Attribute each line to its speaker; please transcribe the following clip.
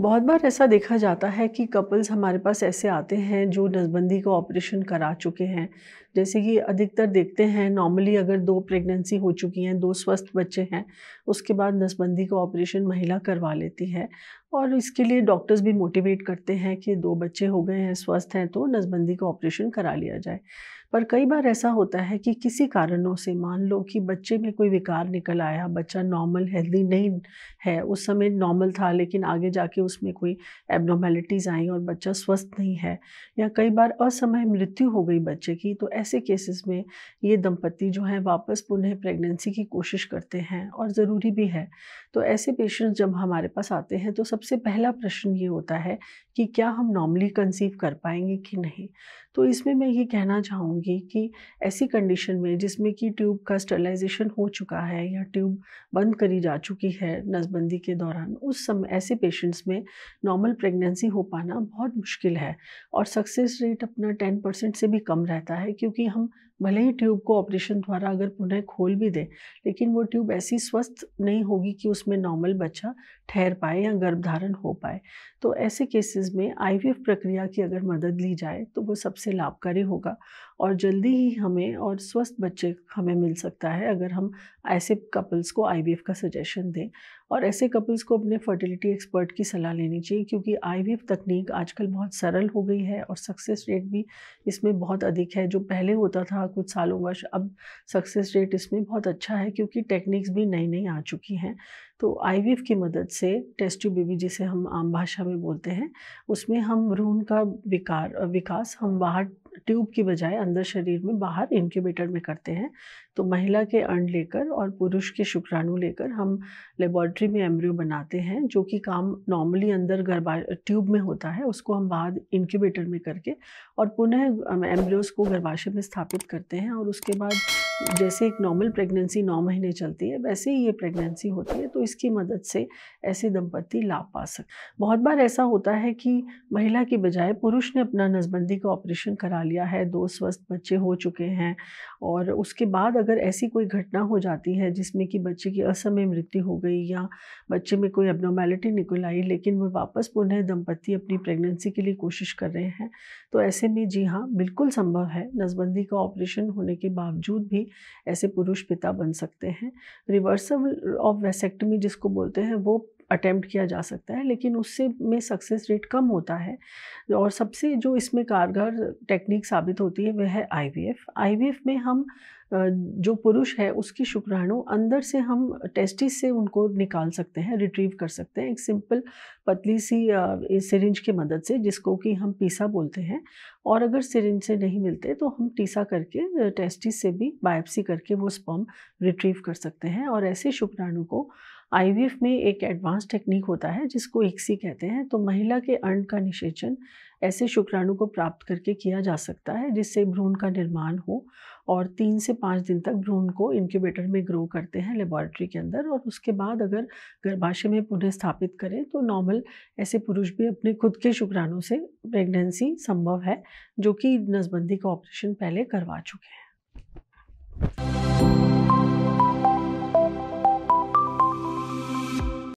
Speaker 1: बहुत बार ऐसा देखा जाता है कि कपल्स हमारे पास ऐसे आते हैं जो नसबंदी का ऑपरेशन करा चुके हैं जैसे कि अधिकतर देखते हैं नॉर्मली अगर दो प्रेगनेंसी हो चुकी हैं दो स्वस्थ बच्चे हैं उसके बाद नसबंदी का ऑपरेशन महिला करवा लेती है और इसके लिए डॉक्टर्स भी मोटिवेट करते हैं कि दो बच्चे हो गए हैं स्वस्थ हैं तो नसबंदी का ऑपरेशन करा लिया जाए पर कई बार ऐसा होता है कि किसी कारणों से मान लो कि बच्चे में कोई विकार निकल आया बच्चा नॉर्मल हेल्दी नहीं है उस समय नॉर्मल था लेकिन आगे जाके उसमें कोई एबनॉर्मेलिटीज़ आई और बच्चा स्वस्थ नहीं है या कई बार असमय मृत्यु हो गई बच्चे की तो ऐसे केसेस में ये दंपत्ति जो हैं वापस पुनः प्रेगनेंसी की कोशिश करते हैं और ज़रूरी भी है तो ऐसे पेशेंट्स जब हमारे पास आते हैं तो सब सबसे पहला प्रश्न ये होता है कि क्या हम नॉर्मली कंसीव कर पाएंगे कि नहीं तो इसमें मैं ये कहना चाहूँगी कि ऐसी कंडीशन में जिसमें कि ट्यूब का स्टरलाइजेशन हो चुका है या ट्यूब बंद करी जा चुकी है नसबंदी के दौरान उस समय ऐसे पेशेंट्स में नॉर्मल प्रेगनेंसी हो पाना बहुत मुश्किल है और सक्सेस रेट अपना टेन परसेंट से भी कम रहता है क्योंकि हम भले ही ट्यूब को ऑपरेशन द्वारा अगर पुनः खोल भी दें लेकिन वो ट्यूब ऐसी स्वस्थ नहीं होगी कि उसमें नॉर्मल बच्चा ठहर पाए या गर्भधारण हो पाए तो ऐसे केसेस में आईवीएफ प्रक्रिया की अगर मदद ली जाए तो वो सबसे से लाभकारी होगा और जल्दी ही हमें और स्वस्थ बच्चे हमें मिल सकता है अगर हम ऐसे कपल्स को आई का सजेशन दें और ऐसे कपल्स को अपने फर्टिलिटी एक्सपर्ट की सलाह लेनी चाहिए क्योंकि आई तकनीक आजकल बहुत सरल हो गई है और सक्सेस रेट भी इसमें बहुत अधिक है जो पहले होता था कुछ सालों वर्ष अब सक्सेस रेट इसमें बहुत अच्छा है क्योंकि टेक्निक्स भी नई नई आ चुकी हैं तो आई की मदद से टेस्ट बेबी जिसे हम आम भाषा में बोलते हैं उसमें हम भ्रूण का विकार विकास हम बाहर ट्यूब की बजाय अंदर शरीर में बाहर इंक्यूबेटर में करते हैं तो महिला के अंड लेकर और पुरुष के शुक्राणु लेकर हम लेबॉरेटरी में एम्ब्रियो बनाते हैं जो कि काम नॉर्मली अंदर गर्भा ट्यूब में होता है उसको हम बाहर इंक्यूबेटर में करके और पुनः एम्ब्रियोज को गर्भाशय में स्थापित करते हैं और उसके बाद जैसे एक नॉर्मल प्रेगनेंसी नौ महीने चलती है वैसे ही ये प्रेगनेंसी होती है तो इसकी मदद से ऐसे दंपति लाभ पा सकते बहुत बार ऐसा होता है कि महिला के बजाय पुरुष ने अपना नसबंदी का ऑपरेशन करा लिया है दो स्वस्थ बच्चे हो चुके हैं और उसके बाद अगर ऐसी कोई घटना हो जाती है जिसमें कि बच्चे की असमय मृत्यु हो गई या बच्चे में कोई एबनॉर्मेलिटी निकल आई लेकिन वो वापस पुनः दंपत्ति अपनी प्रेगनेंसी के लिए कोशिश कर रहे हैं तो ऐसे में जी हाँ बिल्कुल संभव है नसबंदी का ऑपरेशन होने के बावजूद भी ऐसे पुरुष पिता बन सकते हैं रिवर्सल ऑफ वेसेक्टमी जिसको बोलते हैं वो अटैम्प्ट किया जा सकता है लेकिन उससे में सक्सेस रेट कम होता है और सबसे जो इसमें कारगर टेक्निक साबित होती है वह है आईवीएफ आईवीएफ में हम जो पुरुष है उसकी शुक्राणु अंदर से हम टेस्टिस से उनको निकाल सकते हैं रिट्रीव कर सकते हैं एक सिंपल पतली सी सिरिंज की मदद से जिसको कि हम पीसा बोलते हैं और अगर सिरिंज से नहीं मिलते तो हम टीसा करके टेस्टिस से भी बायोप्सी करके वो स्पम रिट्रीव कर सकते हैं और ऐसे शुक्राणु को आई में एक एडवांस टेक्निक होता है जिसको इक्सी कहते हैं तो महिला के अंड का निषेचन ऐसे शुक्राणु को प्राप्त करके किया जा सकता है जिससे भ्रूण का निर्माण हो और तीन से पाँच दिन तक भ्रूण को इनक्यूबेटर में ग्रो करते हैं लेबॉरेटरी के अंदर और उसके बाद अगर गर्भाशय में पुनः स्थापित करें तो नॉर्मल ऐसे पुरुष भी अपने खुद के शुक्राणु से प्रेगनेंसी संभव है जो कि नसबंदी का ऑपरेशन पहले करवा चुके हैं